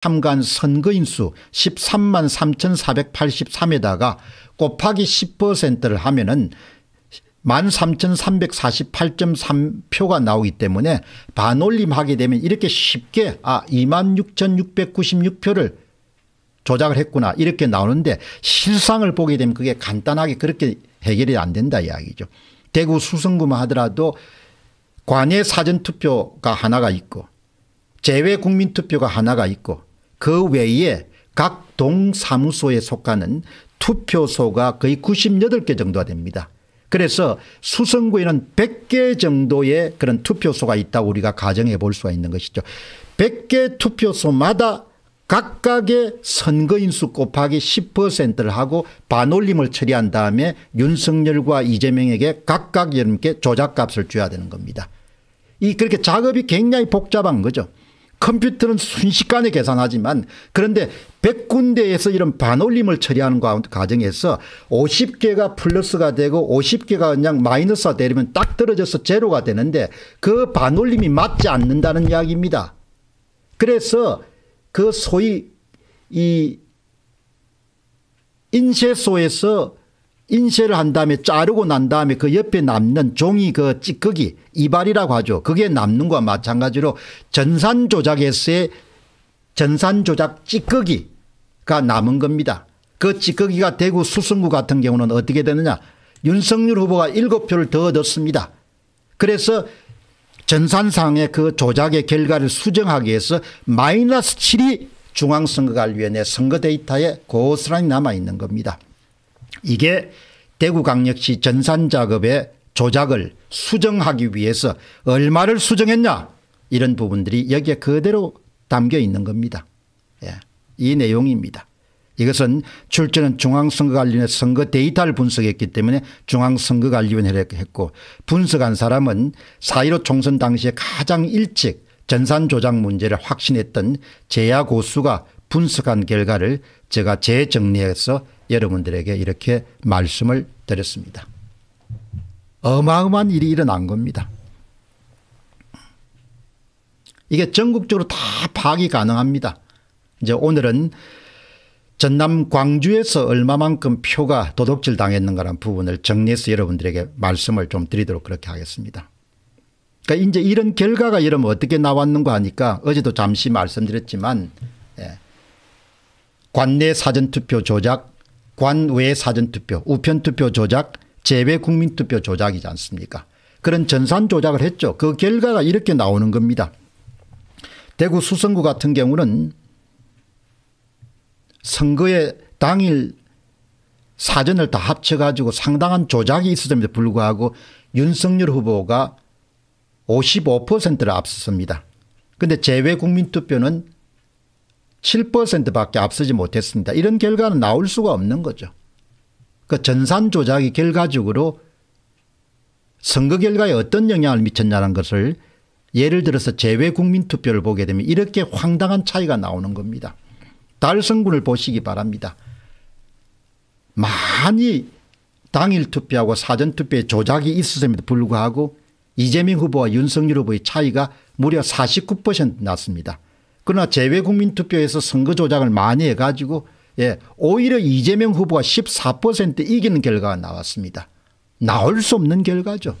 참관 선거인 수 13만 3483에다가 곱하기 10%를 하면 은 13,348.3표가 나오기 때문에 반올림하게 되면 이렇게 쉽게 아 26,696표를 조작을 했구나 이렇게 나오는데 실상을 보게 되면 그게 간단하게 그렇게 해결이 안 된다 이야기죠. 대구 수성구만 하더라도 관외 사전투표가 하나가 있고 제외 국민투표가 하나가 있고 그 외에 각 동사무소에 속하는 투표소가 거의 98개 정도가 됩니다. 그래서 수성구에는 100개 정도의 그런 투표소가 있다고 우리가 가정해 볼 수가 있는 것이죠. 100개 투표소마다 각각의 선거인수 곱하기 10%를 하고 반올림을 처리한 다음에 윤석열과 이재명에게 각각 여러분께 조작값을 줘야 되는 겁니다. 이 그렇게 작업이 굉장히 복잡한 거죠. 컴퓨터는 순식간에 계산하지만 그런데 100군데에서 이런 반올림을 처리하는 과정에서 50개가 플러스가 되고 50개가 그냥 마이너스가 되려면 딱 떨어져서 제로가 되는데 그 반올림이 맞지 않는다는 이야기입니다. 그래서 그 소위 이 인쇄소에서 인쇄를 한 다음에 자르고 난 다음에 그 옆에 남는 종이 그 찌꺼기 이발이라고 하죠. 그게 남는 거와 마찬가지로 전산 조작에서의 전산 조작 찌꺼기가 남은 겁니다. 그 찌꺼기가 대구 수성구 같은 경우는 어떻게 되느냐. 윤석열 후보가 7표를 더 얻었습니다. 그래서 전산상의 그 조작의 결과를 수정하기 위해서 마이너스 7이 중앙선거관리위원회 선거 데이터에 고스란히 남아 있는 겁니다. 이게 대구광역시 전산작업의 조작을 수정하기 위해서 얼마를 수정했냐 이런 부분들이 여기에 그대로 담겨 있는 겁니다. 예. 이 내용입니다. 이것은 출제는 중앙선거관리위원회 선거 데이터를 분석했기 때문에 중앙선거관리위원회를 했고 분석한 사람은 4.15 총선 당시에 가장 일찍 전산 조작 문제를 확신했던 제야 고수가 분석한 결과를 제가 재정리해서 여러분들에게 이렇게 말씀을 드렸습니다. 어마어마한 일이 일어난 겁니다. 이게 전국적으로 다 파악이 가능합니다. 이제 오늘은 전남 광주에서 얼마만큼 표가 도둑질 당했는가라는 부분을 정리해서 여러분들에게 말씀을 좀 드리도록 그렇게 하겠습니다. 그러니까 이제 이런 결과가 여러분 어떻게 나왔는가 하니까 어제도 잠시 말씀드렸지만 예, 관내 사전투표 조작 관외 사전투표 우편투표 조작 재외 국민투표 조작이지 않습니까 그런 전산 조작을 했죠. 그 결과가 이렇게 나오는 겁니다. 대구 수성구 같은 경우는 선거의 당일 사전을 다 합쳐가지고 상당한 조작이 있었음에도 불구하고 윤석열 후보가 55%를 앞섰습니다. 그런데 제외국민투표는 7%밖에 앞서지 못했습니다. 이런 결과는 나올 수가 없는 거죠. 그 전산 조작이 결과적으로 선거 결과에 어떤 영향을 미쳤냐는 것을 예를 들어서 제외 국민투표를 보게 되면 이렇게 황당한 차이가 나오는 겁니다. 달성군을 보시기 바랍니다. 많이 당일 투표하고 사전 투표에 조작이 있었음에도 불구하고 이재명 후보와 윤석열 후보의 차이가 무려 49% 났습니다. 그러나 재외국민투표에서 선거 조작을 많이 해가지고 예, 오히려 이재명 후보가 14% 이기는 결과가 나왔습니다. 나올 수 없는 결과죠.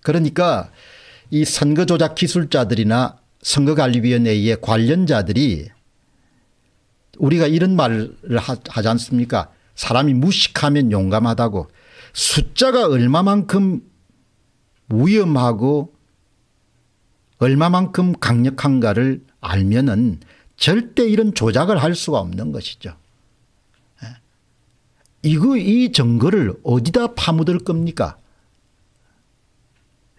그러니까 이 선거 조작 기술자들이나 선거관리위원회의 관련자들이 우리가 이런 말을 하지 않습니까 사람이 무식하면 용감하다고 숫자가 얼마만큼 위험하고 얼마만큼 강력한가를 알면은 절대 이런 조작을 할 수가 없는 것이죠. 예? 이거 이 정거를 어디다 파묻을 겁니까?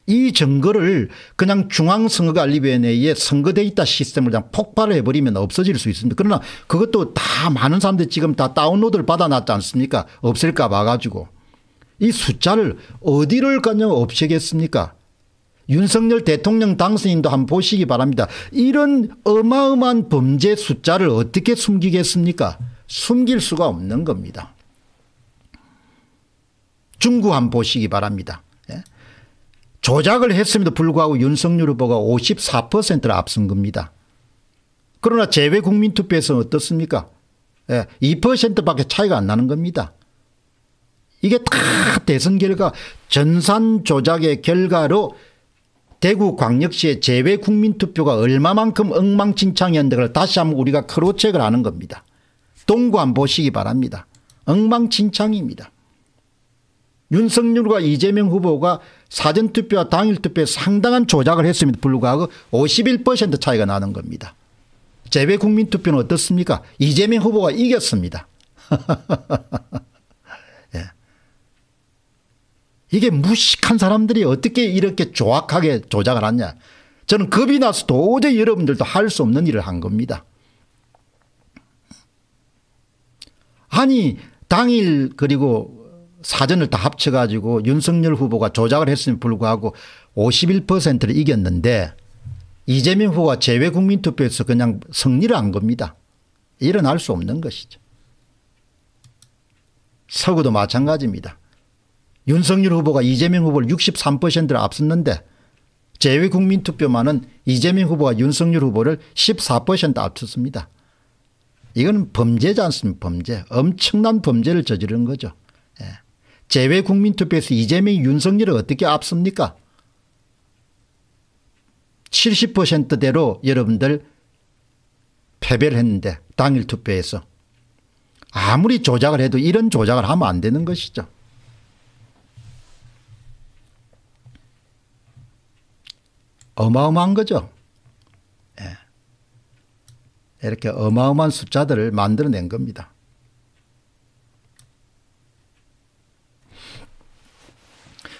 이 정거를 그냥 중앙선거관리위원회에 선거데이터 시스템을 그냥 폭발을 해버리면 없어질 수 있습니다. 그러나 그것도 다 많은 사람들이 지금 다 다운로드를 받아놨지 않습니까? 없을까 봐가지고. 이 숫자를 어디를 가냐 없애겠습니까? 윤석열 대통령 당선인도 한번 보시기 바랍니다. 이런 어마어마한 범죄 숫자를 어떻게 숨기겠습니까? 숨길 수가 없는 겁니다. 중구 한번 보시기 바랍니다. 예? 조작을 했음에도 불구하고 윤석열 후보가 54%를 앞선 겁니다. 그러나 재외 국민투표에서는 어떻습니까? 2%밖에 예, 차이가 안 나는 겁니다. 이게 다 대선 결과 전산 조작의 결과로 대구광역시의 재외국민투표가 얼마만큼 엉망진창이었는가를 다시 한번 우리가 크로책을 하는 겁니다. 동관 보시기 바랍니다. 엉망진창입니다. 윤석열과 이재명 후보가 사전투표와 당일투표에 상당한 조작을 했음에도 불구하고 51% 차이가 나는 겁니다. 재외국민투표는 어떻습니까? 이재명 후보가 이겼습니다. 이게 무식한 사람들이 어떻게 이렇게 조악하게 조작을 하냐. 저는 겁이 나서 도저히 여러분들도 할 수 없는 일을 한 겁니다. 아니 당일 그리고 사전을 다 합쳐가지고 윤석열 후보가 조작을 했음에 불구하고 51%를 이겼는데 이재명 후보가 제외 국민투표에서 그냥 승리를 한 겁니다. 일어날 수 없는 것이죠. 서구도 마찬가지입니다. 윤석열 후보가 이재명 후보를 63%를 앞섰는데 제외 국민투표만은 이재명 후보가 윤석열 후보를 14% 앞섰습니다. 이건 범죄지 않습니까 범죄. 엄청난 범죄를 저지른 거죠. 예. 제외 국민투표에서 이재명이 윤석열을 어떻게 앞섭니까 70%대로 여러분들 패배를 했는데 당일 투표에서 아무리 조작을 해도 이런 조작을 하면 안 되는 것이죠. 어마어마한 거죠. 예. 이렇게 어마어마한 숫자들을 만들어낸 겁니다.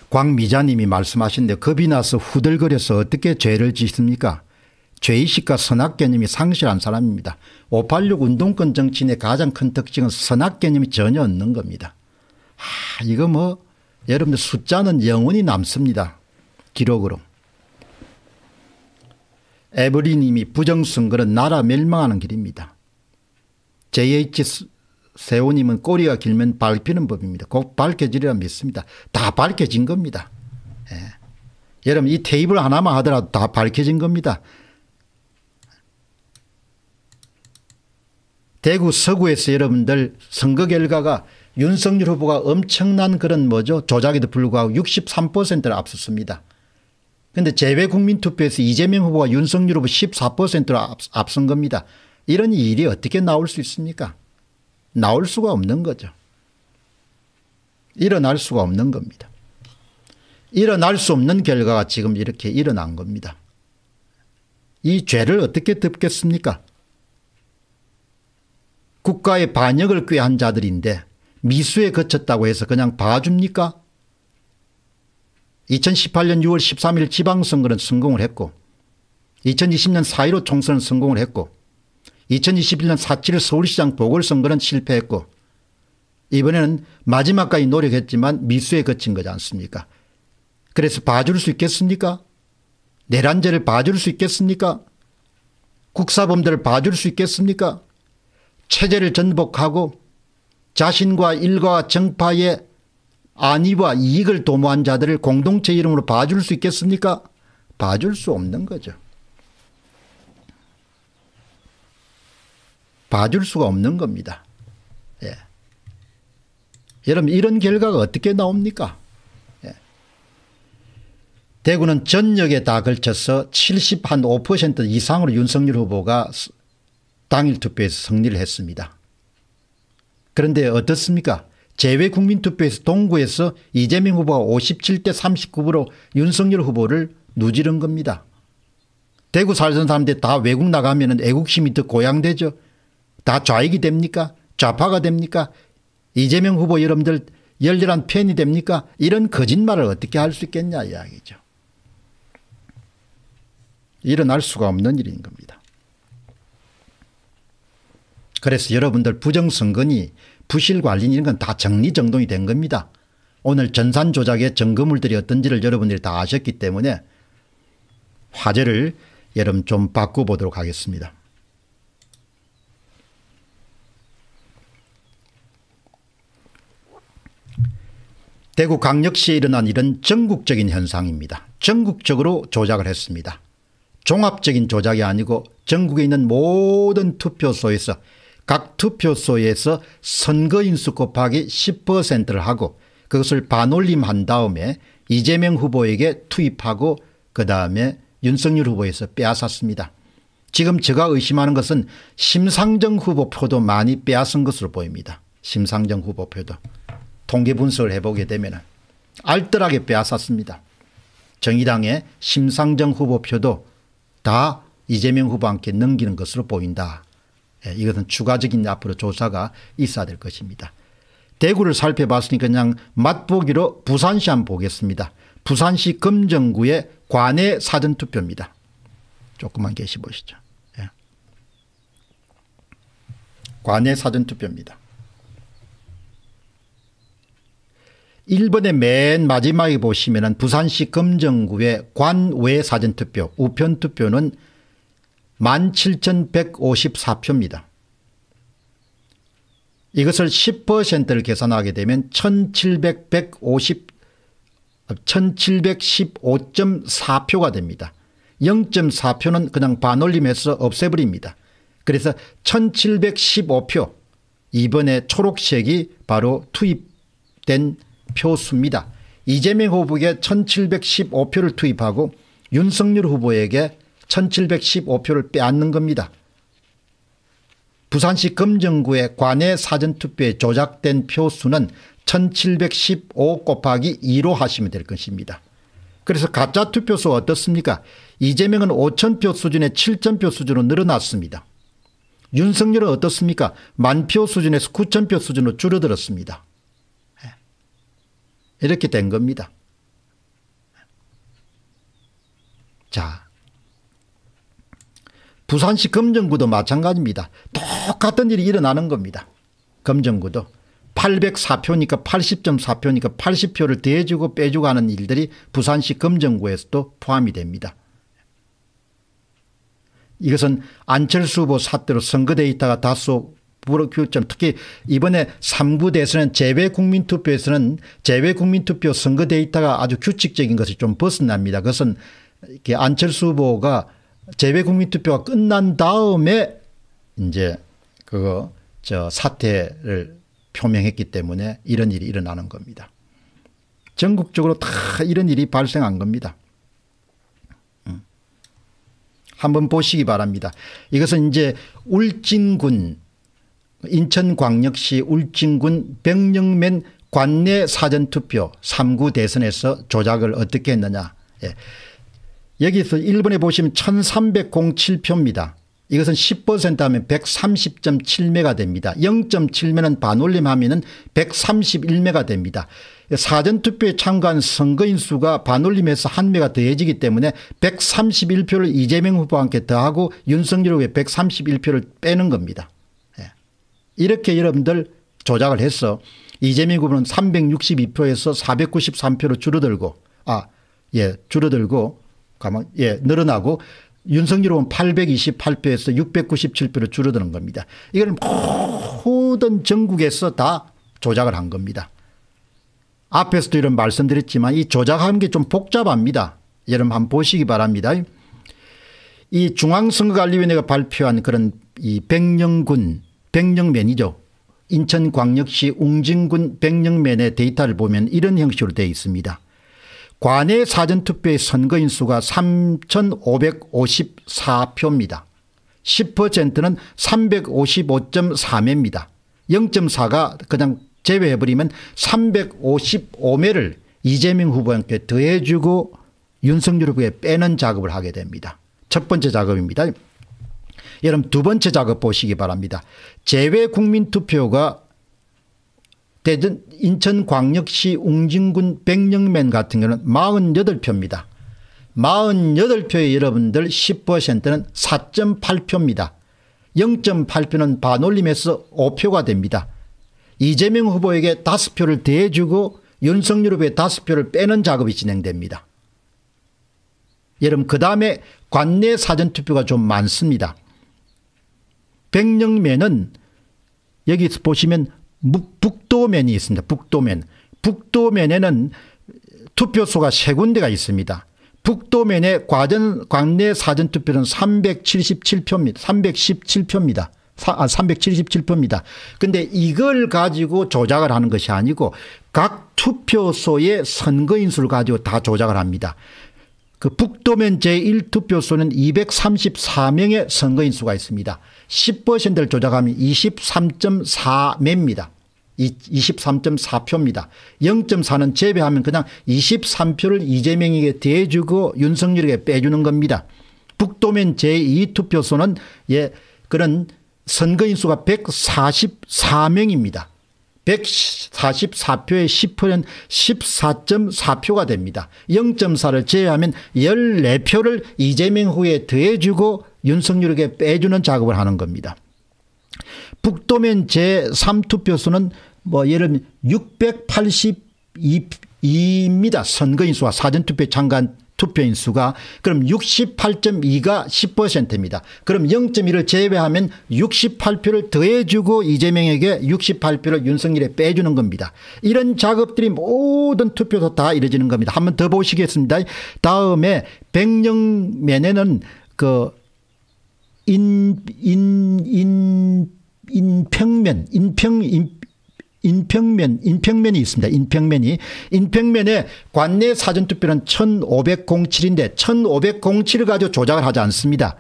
광미자님이 말씀하신데 겁이 나서 후들거려서 어떻게 죄를 짓습니까? 죄의식과 선악개념이 상실한 사람입니다. 586 운동권 정치인의 가장 큰 특징은 선악개념이 전혀 없는 겁니다. 하, 이거 뭐 여러분들 숫자는 영원히 남습니다. 기록으로. 에브리님이 부정선거는 나라 멸망하는 길입니다. JH 세호님은 꼬리가 길면 밟히는 법입니다. 곧 밝혀지리라 믿습니다. 다 밝혀진 겁니다. 예. 여러분 이 테이블 하나만 하더라도 다 밝혀진 겁니다. 대구 서구에서 여러분들 선거 결과가 윤석열 후보가 엄청난 그런 뭐죠 조작에도 불구하고 63%를 앞섰습니다. 근데 재외 국민투표에서 이재명 후보가 윤석열 후보 14%로 앞, 선 겁니다. 이런 일이 어떻게 나올 수 있습니까? 나올 수가 없는 거죠. 일어날 수가 없는 겁니다. 일어날 수 없는 결과가 지금 이렇게 일어난 겁니다. 이 죄를 어떻게 덮겠습니까? 국가의 반역을 꾀한 자들인데 미수에 거쳤다고 해서 그냥 봐줍니까? 2018년 6월 13일 지방선거는 성공을 했고 2020년 4.15 총선은 성공을 했고 2021년 4.7 서울시장 보궐선거는 실패했고 이번에는 마지막까지 노력했지만 미수에 그친 거지 않습니까 그래서 봐줄 수 있겠습니까 내란죄를 봐줄 수 있겠습니까 국사범들을 봐줄 수 있겠습니까 체제를 전복하고 자신과 일과 정파의 안위와 이익을 도모한 자들을 공동체 이름으로 봐줄 수 있겠습니까? 봐줄 수 없는 거죠. 봐줄 수가 없는 겁니다. 예. 여러분 이런 결과가 어떻게 나옵니까? 예. 대구는 전역에 다 걸쳐서 7 5 이상으로 윤석열 후보가 당일 투표에서 승리를 했습니다. 그런데 어떻습니까? 재외 국민투표에서 동구에서 이재명 후보가 57대 39으로 윤석열 후보를 누지른 겁니다. 대구 살던 사람들 다 외국 나가면 애국심이 더 고양되죠. 다 좌익이 됩니까? 좌파가 됩니까? 이재명 후보 여러분들 열렬한 팬이 됩니까? 이런 거짓말을 어떻게 할 수 있겠냐 이야기죠. 일어날 수가 없는 일인 겁니다. 그래서 여러분들 부정선거니 부실관리니 이런 건 다 정리정돈이 된 겁니다. 오늘 전산조작의 증거물들이 어떤지를 여러분들이 다 아셨기 때문에 화제를 여러분 좀 바꿔보도록 하겠습니다. 대구 강력시에 일어난 이런 전국적인 현상입니다. 전국적으로 조작을 했습니다. 종합적인 조작이 아니고 전국에 있는 모든 투표소에서 각 투표소에서 선거인수 곱하기 10%를 하고 그것을 반올림한 다음에 이재명 후보에게 투입하고 그 다음에 윤석열 후보에서 빼앗았습니다. 지금 제가 의심하는 것은 심상정 후보표도 많이 빼앗은 것으로 보입니다. 심상정 후보표도 통계 분석을 해보게 되면 알뜰하게 빼앗았습니다. 정의당의 심상정 후보표도 다 이재명 후보한테 넘기는 것으로 보인다. 예, 이것은 추가적인 앞으로 조사가 있어야 될 것입니다. 대구를 살펴봤으니 그냥 맛보기로 부산시 한번 보겠습니다. 부산시 금정구의 관내 사전투표입니다. 조금만 계시 보시죠. 예. 관내 사전투표입니다. 1번의 맨 마지막에 보시면 은 부산시 금정구의 관외 사전투표 우편투표는 17,154표입니다. 이것을 10%를 계산하게 되면 1 7 1 5 4표가 됩니다. 0.4표는 그냥 반올림해서 없애버립니다. 그래서 1715표 이번에 초록색이 바로 투입된 표수입니다. 이재명 후보에게 1715표를 투입하고 윤석열 후보에게 1715표를 빼앗는 겁니다. 부산시 금정구의 관내 사전투표에 조작된 표수는 1715 곱하기 2로 하시면 될 것입니다. 그래서 가짜 투표수 어떻습니까? 이재명은 5천표 수준에 7천표 수준으로 늘어났습니다. 윤석열은 어떻습니까? 만표 수준에서 9천표 수준으로 줄어들었습니다. 이렇게 된 겁니다. 자 부산시 금정구도 마찬가지입니다. 똑같은 일이 일어나는 겁니다. 금정구도 804표니까 80.4표니까 80표를 대주고 빼주고 하는 일들이 부산시 금정구에서도 포함이 됩니다. 이것은 안철수 후보 사태로 선거 데이터가 다소 불어큐점 특히 이번에 3구 대선은 재외 국민투표에서는 재외 국민투표 선거 데이터가 아주 규칙적인 것을 좀 벗어납니다. 그것은 안철수 후보가 재배 국민투표가 끝난 다음에 이제 그거 저사태를 표명했기 때문에 이런 일이 일어나는 겁니다. 전국적으로 다 이런 일이 발생한 겁니다. 음. 한번 보시기 바랍니다. 이것은 이제 울진군 인천광역시 울진군 백령면 관내 사전투표 3구 대선에서 조작을 어떻게 했느냐. 예. 여기서 1번에 보시면 1307표입니다. 이것은 10% 하면 130.7메가 됩니다. 0.7메는 반올림하면 131메가 됩니다. 사전투표에 참가한 선거인 수가 반올림해서 한 매가 더해지기 때문에 131표를 이재명 후보와 함 더하고 윤석열 후보의 131표를 빼는 겁니다. 예. 이렇게 여러분들 조작을 해서 이재명 후보는 362표에서 493표로 줄어들고 아예 줄어들고 가만, 예, 늘어나고 윤석열 은 828표에서 697표로 줄어드는 겁니다. 이걸 모든 전국에서 다 조작을 한 겁니다. 앞에서도 이런 말씀드렸지만 이 조작하는 게좀 복잡합니다. 여러분 한번 보시기 바랍니다. 이 중앙선거관리위원회가 발표한 그런 이 백령군 백령면이죠. 인천광역시 웅진군 백령면의 데이터를 보면 이런 형식으로 되어 있습니다. 관외 사전투표의 선거인 수가 3,554표입니다. 10%는 355.3회입니다. 0.4가 그냥 제외해버리면 355매를 이재명 후보한테 더해주고 윤석열 후보에 빼는 작업을 하게 됩니다. 첫 번째 작업입니다. 여러분 두 번째 작업 보시기 바랍니다. 제외국민투표가 대전 인천광역시 웅진군 백령면 같은 경우는 48표입니다. 48표의 여러분들 10%는 4.8표입니다. 0.8표는 반올림해서 5표가 됩니다. 이재명 후보에게 5표를 대주고 윤석열 후보의 5표를 빼는 작업이 진행됩니다. 여러분 그 다음에 관내 사전투표가 좀 많습니다. 백령면은 여기서 보시면 북도면이 있습니다. 북도면. 북도면에는 투표소가 세 군데가 있습니다. 북도면의 과전, 관내 사전투표는 377표입니다. 317표입니다. 아, 377표입니다. 근데 이걸 가지고 조작을 하는 것이 아니고 각 투표소의 선거인수를 가지고 다 조작을 합니다. 그 북도면 제1투표소는 234명의 선거인 수가 있습니다. 10%를 조작하면 23.4매입니다. 23.4표입니다. 0.4는 제외하면 그냥 23표를 이재명에게 대주고 윤석열에게 빼주는 겁니다. 북도면 제2투표소는 예 그런 선거인 수가 144명입니다. 1 4 4표에 10표는 14.4표가 됩니다. 0.4를 제외하면 14표를 이재명 후에 더해주고 윤석열에게 빼주는 작업을 하는 겁니다. 북도면 제3투표수는 뭐 예를 들면 682입니다. 선거인수와 사전투표에 참가한 투표인 수가 그럼 68.2가 10%입니다. 그럼 0.1을 제외하면 68표를 더해주고 이재명에게 68표를 윤석열에 빼주는 겁니다. 이런 작업들이 모든 투표도 다 이루어지는 겁니다. 한번 더 보시겠습니다. 다음에 백령면에는 그 인, 인, 인, 인평면, 인평, 인, 인평면, 인평면이 있습니다. 인평면이. 인평면에 관내 사전투표는 1507인데 1507을 가지고 조작을 하지 않습니다.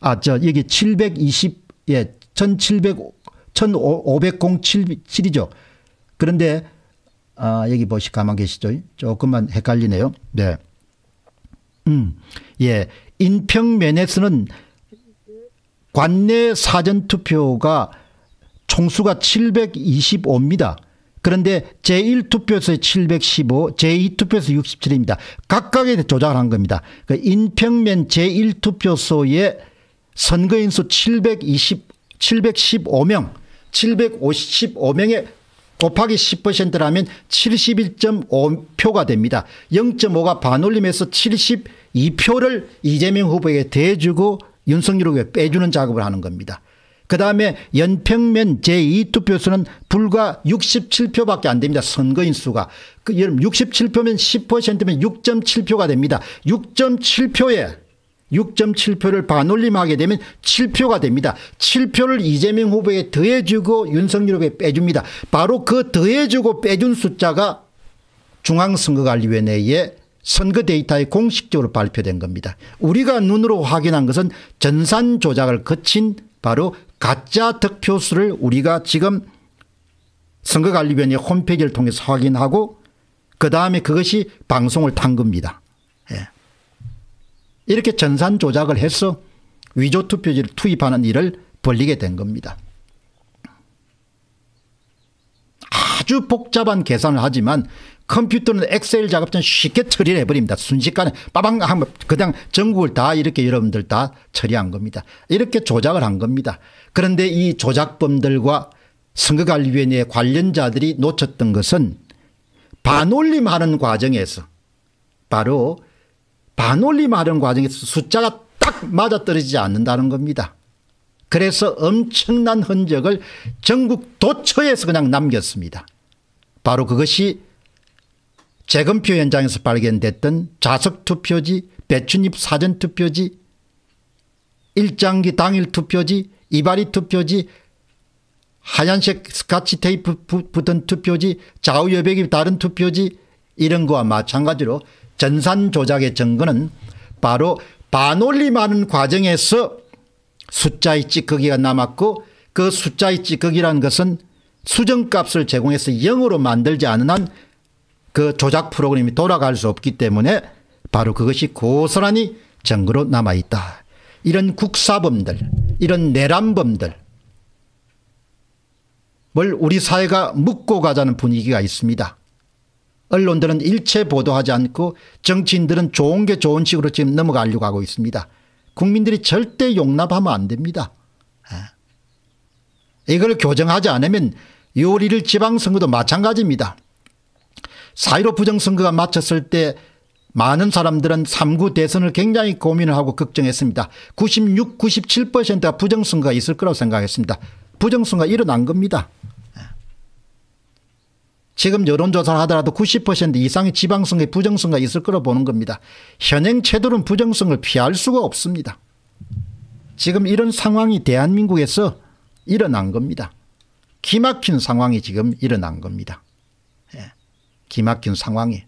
아, 저, 여기 720, 예, 1700, 1507이죠. 그런데, 아, 여기 보시, 가만 계시죠. 조금만 헷갈리네요. 네. 음, 예. 인평면에서는 관내 사전투표가 총수가 725입니다. 그런데 제1투표에서 715, 제2투표에서 67입니다. 각각에 조작을 한 겁니다. 그 인평면 제1투표소에 선거인수 720, 715명, 755명의 곱하기 10%라면 71.5표가 됩니다. 0.5가 반올림해서 72표를 이재명 후보에게 대주고 윤석열 후보에 빼주는 작업을 하는 겁니다. 그 다음에 연평면 제2투표수는 불과 67표밖에 안 됩니다. 선거인 수가. 그 여러분 67표면 10%면 6.7표가 됩니다. 6.7표에 6.7표를 반올림하게 되면 7표가 됩니다. 7표를 이재명 후보에 더해주고 윤석열 후보에 빼줍니다. 바로 그 더해주고 빼준 숫자가 중앙선거관리위원회에 선거 데이터에 공식적으로 발표된 겁니다. 우리가 눈으로 확인한 것은 전산 조작을 거친 바로 가짜 득표수를 우리가 지금 선거관리위원회 홈페이지를 통해서 확인하고 그 다음에 그것이 방송을 탄 겁니다. 예. 이렇게 전산 조작을 해서 위조 투표지를 투입하는 일을 벌리게 된 겁니다. 아주 복잡한 계산을 하지만 컴퓨터는 엑셀 작업전 쉽게 처리를 해버립니다. 순식간에 빠방 하면 그냥 전국을 다 이렇게 여러분들 다 처리한 겁니다. 이렇게 조작을 한 겁니다. 그런데 이 조작범들과 선거관리위원회 관련자들이 놓쳤던 것은 반올림하는 과정에서 바로 반올림하는 과정에서 숫자가 딱 맞아떨어지지 않는다는 겁니다. 그래서 엄청난 흔적을 전국 도처에서 그냥 남겼습니다. 바로 그것이 재검표 현장에서 발견됐던 자석투표지 배춘잎 사전투표지 일장기 당일 투표지 이발이 투표지 하얀색 스카치 테이프 붙은 투표지 좌우여백이 다른 투표지 이런 거와 마찬가지로 전산 조작의 증거는 바로 반올림하는 과정에서 숫자의 찌꺼기가 남았고 그 숫자의 찌꺼기라는 것은 수정값을 제공해서 0으로 만들지 않은 한그 조작 프로그램이 돌아갈 수 없기 때문에 바로 그것이 고스란히 정거로 남아있다. 이런 국사범들 이런 내란범들 뭘 우리 사회가 묻고 가자는 분위기가 있습니다. 언론들은 일체 보도하지 않고 정치인들은 좋은 게 좋은 식으로 지금 넘어가려고 하고 있습니다. 국민들이 절대 용납하면 안 됩니다. 아. 이걸 교정하지 않으면 요리를 지방선거도 마찬가지입니다. 사1로 부정선거가 마쳤을 때 많은 사람들은 3구 대선을 굉장히 고민을 하고 걱정했습니다. 96, 97%가 부정선거가 있을 거라고 생각했습니다. 부정선거가 일어난 겁니다. 지금 여론조사를 하더라도 90% 이상의 지방선거에 부정선거가 있을 거라고 보는 겁니다. 현행 체도는 부정선거를 피할 수가 없습니다. 지금 이런 상황이 대한민국에서 일어난 겁니다. 기막힌 상황이 지금 일어난 겁니다. 기막힌 상황이